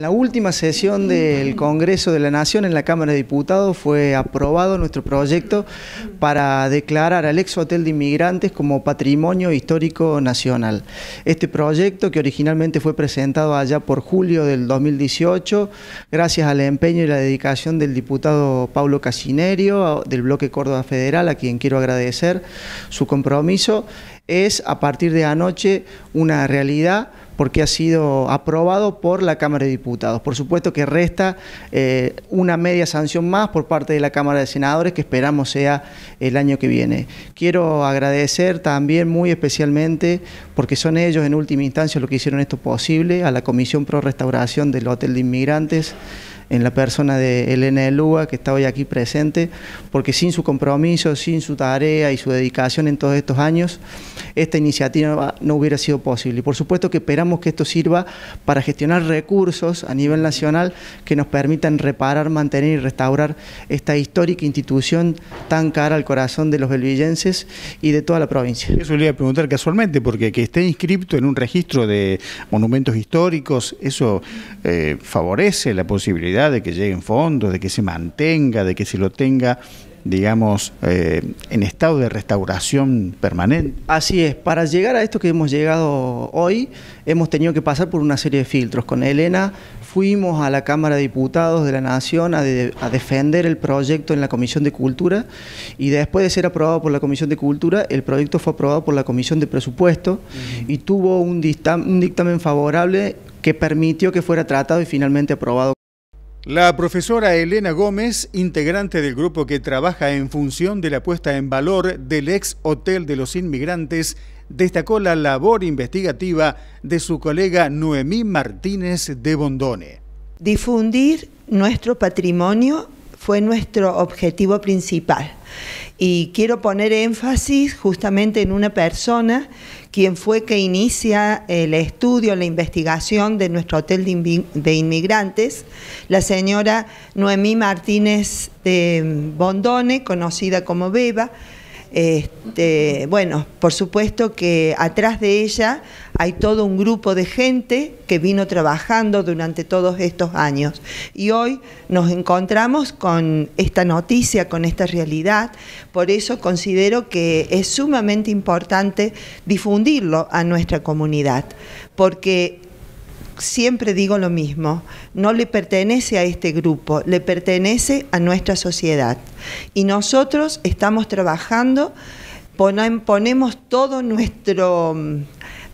La última sesión del Congreso de la Nación en la Cámara de Diputados fue aprobado nuestro proyecto para declarar al ex Hotel de Inmigrantes como Patrimonio Histórico Nacional. Este proyecto, que originalmente fue presentado allá por julio del 2018, gracias al empeño y la dedicación del diputado Pablo Casinerio, del Bloque Córdoba Federal, a quien quiero agradecer su compromiso, es a partir de anoche una realidad porque ha sido aprobado por la Cámara de Diputados. Por supuesto que resta eh, una media sanción más por parte de la Cámara de Senadores que esperamos sea el año que viene. Quiero agradecer también muy especialmente, porque son ellos en última instancia los que hicieron esto posible, a la Comisión Pro Restauración del Hotel de Inmigrantes en la persona de Elena Lúa, que está hoy aquí presente, porque sin su compromiso, sin su tarea y su dedicación en todos estos años, esta iniciativa no hubiera sido posible. Y por supuesto que esperamos que esto sirva para gestionar recursos a nivel nacional que nos permitan reparar, mantener y restaurar esta histórica institución tan cara al corazón de los belvillenses y de toda la provincia. Eso le preguntar casualmente, porque que esté inscripto en un registro de monumentos históricos, eso eh, favorece la posibilidad de que lleguen fondos, de que se mantenga, de que se lo tenga digamos, eh, en estado de restauración permanente. Así es, para llegar a esto que hemos llegado hoy, hemos tenido que pasar por una serie de filtros. Con Elena fuimos a la Cámara de Diputados de la Nación a, defender el proyecto en la Comisión de Cultura y después de ser aprobado por la Comisión de Cultura, el proyecto fue aprobado por la Comisión de Presupuesto y tuvo un dictamen favorable que permitió que fuera tratado y finalmente aprobado. La profesora Elena Gómez, integrante del grupo que trabaja en función de la puesta en valor del ex Hotel de los Inmigrantes, destacó la labor investigativa de su colega Noemí Martínez de Bondone. Difundir nuestro patrimonio fue nuestro objetivo principal y quiero poner énfasis justamente en una persona quien fue que inicia el estudio, la investigación de nuestro hotel de inmigrantes, la señora Noemí Martínez de Bondone, conocida como Beba, este, bueno, por supuesto que atrás de ella hay todo un grupo de gente que vino trabajando durante todos estos años. Y hoy nos encontramos con esta noticia, con esta realidad. Por eso considero que es sumamente importante difundirlo a nuestra comunidad, porque siempre digo lo mismo, no le pertenece a este grupo, le pertenece a nuestra sociedad. Y nosotros estamos trabajando, ponemos todo nuestro mm,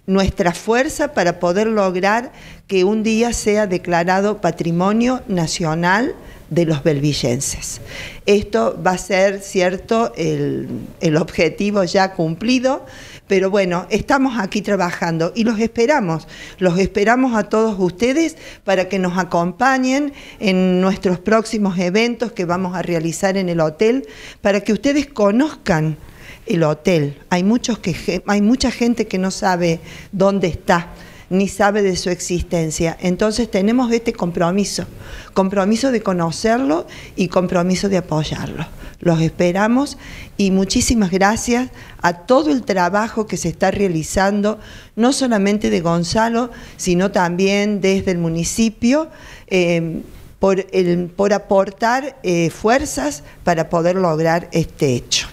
nuestra fuerza para poder lograr que un día sea declarado patrimonio nacional de los belvillenses. Esto va a ser, cierto, el, objetivo ya cumplido, pero bueno, estamos aquí trabajando y los esperamos, los esperamos a todos ustedes para que nos acompañen en nuestros próximos eventos que vamos a realizar en el hotel, para que ustedes conozcan el hotel. Hay, muchos que, hay mucha gente que no sabe dónde está ni sabe de su existencia. Entonces tenemos este compromiso, compromiso de conocerlo y compromiso de apoyarlo. Los esperamos y muchísimas gracias a todo el trabajo que se está realizando, no solamente de Gonzalo, sino también desde el municipio. Eh, por, por aportar eh, fuerzas para poder lograr este hecho.